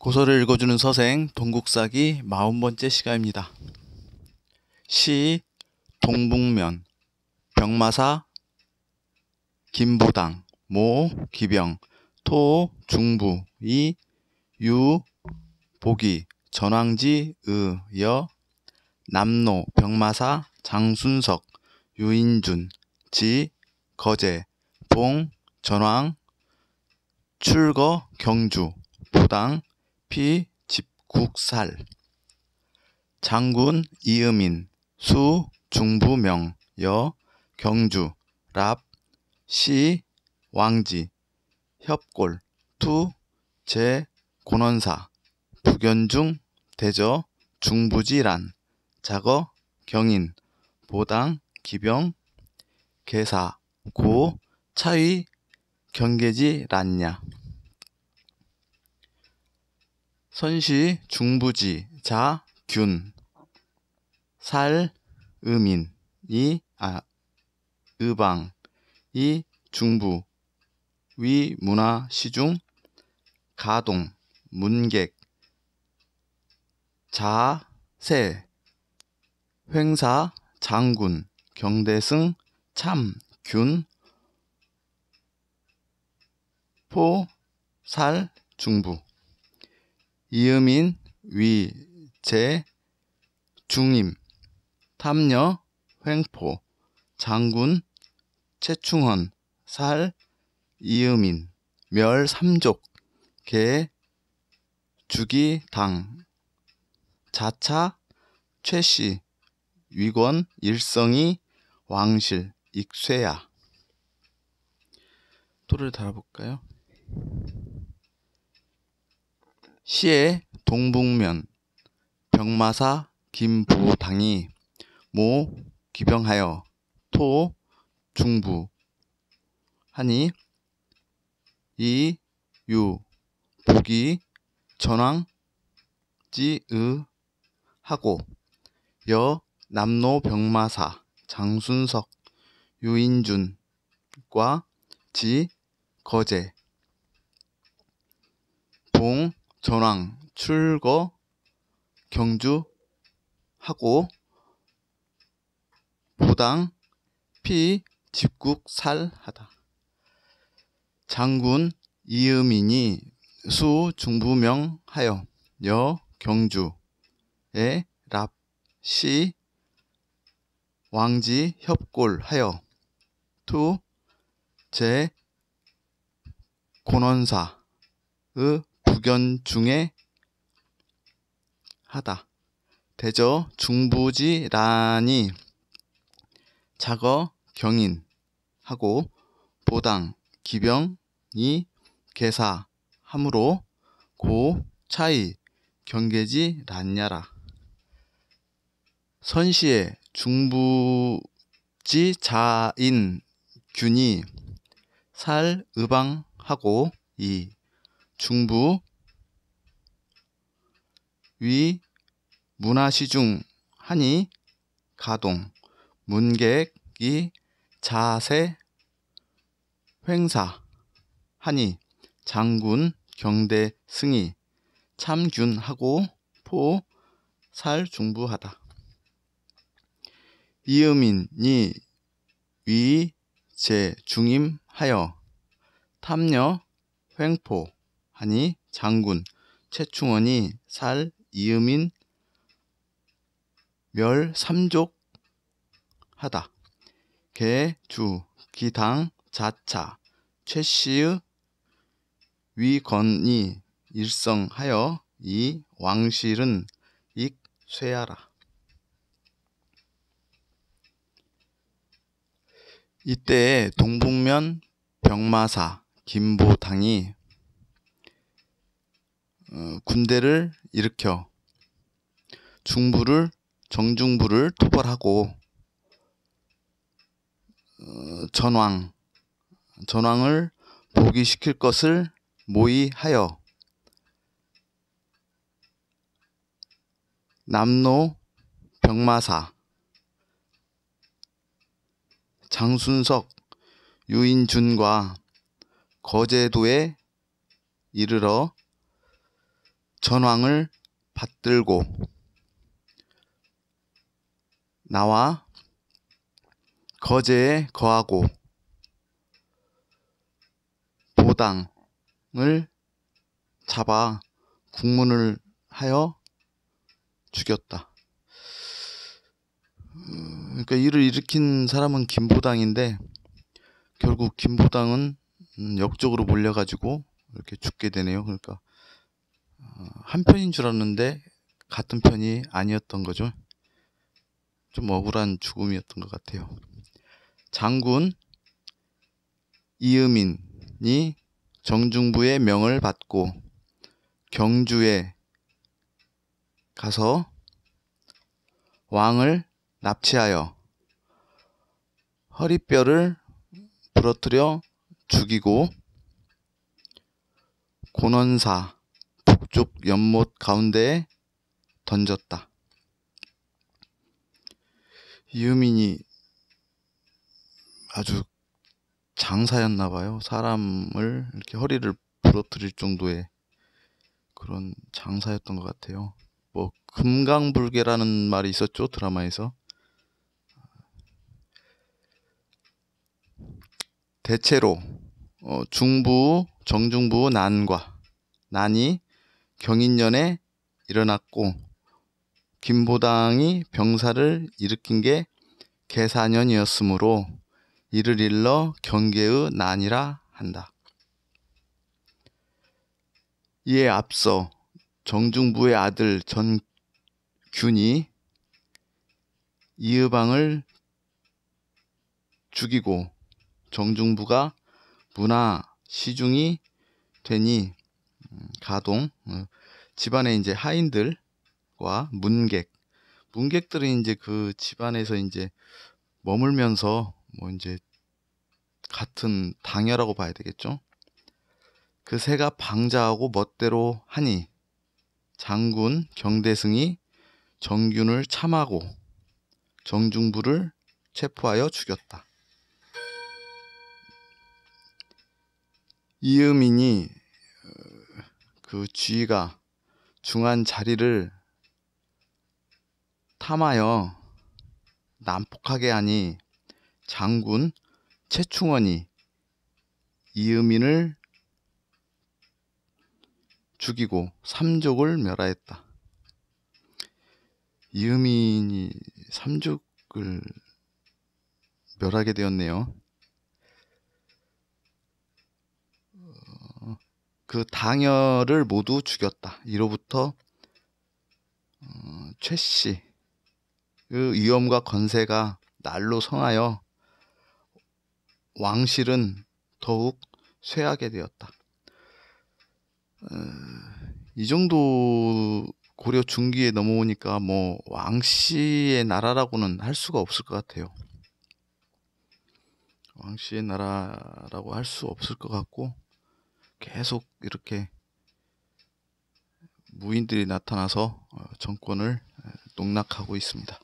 고서를 읽어주는 서생 동국사기 마흔 번째 시간입니다. 시 동북면 병마사 김부당 모 기병 토 중부 이 유 보기 전황지 의 여 남로 병마사 장순석 유인준 지 거제 봉 전황 출거 경주 부당 서피 집국살 장군 이음인 수 중부명 여 경주 랍 시 왕지 협골 투 제 고원사 부견중 대저 중부지란 작어 경인 보당 기병 계사 고 차위 경계지 란냐 선시, 중부지, 자, 균, 살, 음인, 이, 아, 의방, 이, 중부, 위, 문화, 시중, 가동, 문객, 자, 세, 횡사, 장군, 경대승, 참, 균, 포, 살, 중부 이음인, 위, 제, 중임, 탐녀, 횡포, 장군, 최충헌, 살, 이음인, 멸, 삼족, 개, 주기, 당, 자차, 최씨, 위권, 일성이, 왕실, 익쇠야. 토를 달아볼까요? 시의 동북면 병마사 김부당이 모 기병하여 토 중부 하니 이유 북이 전황지의 하고 여남로 병마사 장순석 유인준과 지 거제 봉 전황, 출거, 경주, 하고, 보당, 피, 집국, 살, 하다. 장군, 이음인이 수, 중부명, 하여, 여, 경주, 에, 랍, 시, 왕지, 협골, 하여, 투, 제, 고원사의 부견 중에 하다. 대저 중부지란이 작어 경인하고 보당 기병이 계사하므로 고 차이 경계지 란냐라 선시의 중부지 자인 균이 살 의방하고 이 중부 위, 문화시중, 하니 가동, 문객, 이, 자세, 횡사, 하니 장군, 경대, 승이, 참균하고, 포, 살, 중부하다. 이음인, 이, 위, 제, 중임, 하여, 탐녀, 횡포, 하니, 장군, 최충원이, 살, 이음인 멸 삼족 하다. 개, 주, 기당, 자차, 최씨의 위건이 일성하여 이 왕실은 익 쇠하라. 이때에 동북면 병마사 김보당이 어, 군대를 일으켜 중부를 정중부를 토벌하고 전왕 어, 전왕을 복위시킬 것을 모의하여 남로 병마사 장순석 유인준과 거제도에 이르러 전황을 받들고 나와 거제에 거하고 보당을 잡아 국문을 하여 죽였다. 그러니까 이를 일으킨 사람은 김보당인데 결국 김보당은 역적으로 몰려가지고 이렇게 죽게 되네요. 그러니까 어, 한 편인 줄 알았는데 같은 편이 아니었던 거죠. 좀 억울한 죽음이었던 것 같아요. 장군 이음인이 정중부의 명을 받고 경주에 가서 왕을 납치하여 허리뼈를 부러뜨려 죽이고 고난사 좁 연못 가운데에 던졌다. 유민이 아주 장사였나 봐요. 사람을 이렇게 허리를 부러뜨릴 정도의 그런 장사였던 것 같아요. 뭐 금강불개라는 말이 있었죠 드라마에서 대체로 어, 중부 정중부 난과 난이 경인년에 일어났고 김보당이 병사를 일으킨 게 계사년이었으므로 이를 일러 경계의 난이라 한다. 이에 앞서 정중부의 아들 전균이 이의방을 죽이고 정중부가 문화 시중이 되니 가동 어, 집안의 이제 하인들과 문객 문객들이 이제 그 집안에서 이제 머물면서 뭐 이제 같은 당여라고 봐야 되겠죠. 그 새가 방자하고 멋대로 하니 장군 경대승이 정균을 참하고 정중부를 체포하여 죽였다. 이음인이 그 쥐가 중한 자리를 탐하여 난폭하게 하니 장군 최충원이 이음인을 죽이고 삼족을 멸하였다. 이음인이 삼족을 멸하게 되었네요. 그 당여를 모두 죽였다. 이로부터 어, 최 씨, 그위험과 건세가 날로 성하여 왕실은 더욱 쇠하게 되었다. 어, 이 정도 고려 중기에 넘어오니까 뭐 왕씨의 나라라고는 할 수가 없을 것 같아요. 왕씨의 나라라고 할 수 없을 것 같고 계속 이렇게 무인들이 나타나서 어, 정권을 농락하고 있습니다.